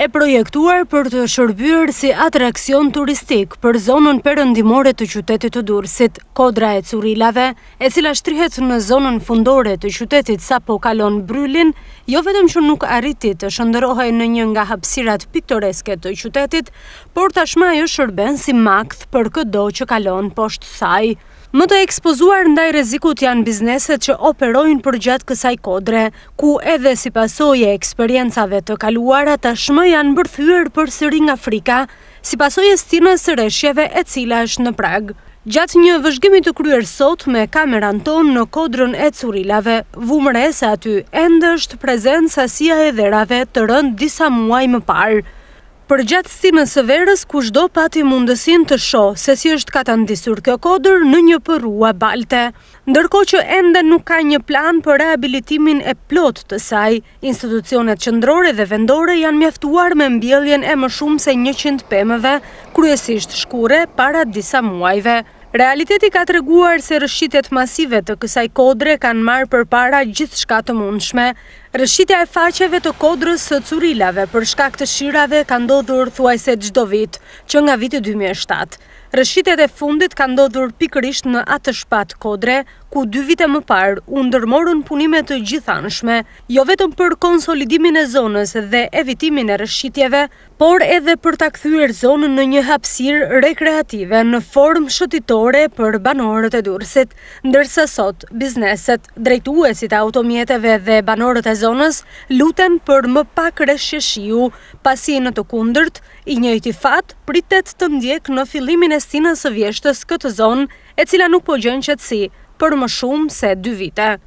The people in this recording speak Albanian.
e projektuar për të shërbyr si atraksion turistik për zonën përëndimore të qytetit të dursit kodra e curilave, e cila shtrihet në zonën fundore të qytetit sa po kalon bryllin, jo vetëm që nuk arriti të shëndërohaj në një nga hapsirat piktoreske të qytetit, por tashma jo shërben si makth për këdo që kalon poshtë saj. Më të ekspozuar ndaj rezikut janë bizneset që operojnë për gjatë kësaj kodre, ku edhe si pasoje eksperiencave të kaluara tashmë janë bërthyër për sëri nga Afrika, si pasoj e stina sëreshjeve e cila është në prag. Gjatë një vëzhgimi të kryer sot me kameran ton në kodrën e curilave, vumëre se aty endë është prezenca sasia e dherave të rënd disa muaj më parë. Për gjatë stimën së verës, kushdo pati mundësin të sho, se si është ka të ndisur kjo kodër në një përrua balte. Ndërko që enda nuk ka një plan për rehabilitimin e plot të saj, institucionet qëndrore dhe vendore janë mjaftuar me mbjeljen e më shumë se 100 pëmëve, kryesisht shkure para disa muajve. Realiteti ka të reguar se rëshqitet masive të kësaj kodre kanë marë për para gjithë shka të mundshme. Rëshqitja e faqeve të kodrës së curilave për shka këtë shirave ka ndodhur thuajse gjdo vit, që nga vitë 2007. Rëshitet e fundit ka ndodhur pikërisht në atë shpat kodre, ku dy vite më parë undërmorën punimet të gjithanshme, jo vetëm për konsolidimin e zonës dhe evitimin e rëshitjeve, por edhe për ta akthyër zonën në një hapsir rekreative në formë shëtitore për banorët e dursit. Ndërsa sot, bizneset, drejtuesit automjeteve dhe banorët e zonës luten për më pak rëshjeshiu, pasi në të kundërt, i njëjti fat pritet të ndjek në filimin e investinës së vjeshtës këtë zonë e cila nuk po gjënë qëtësi për më shumë se dy vite.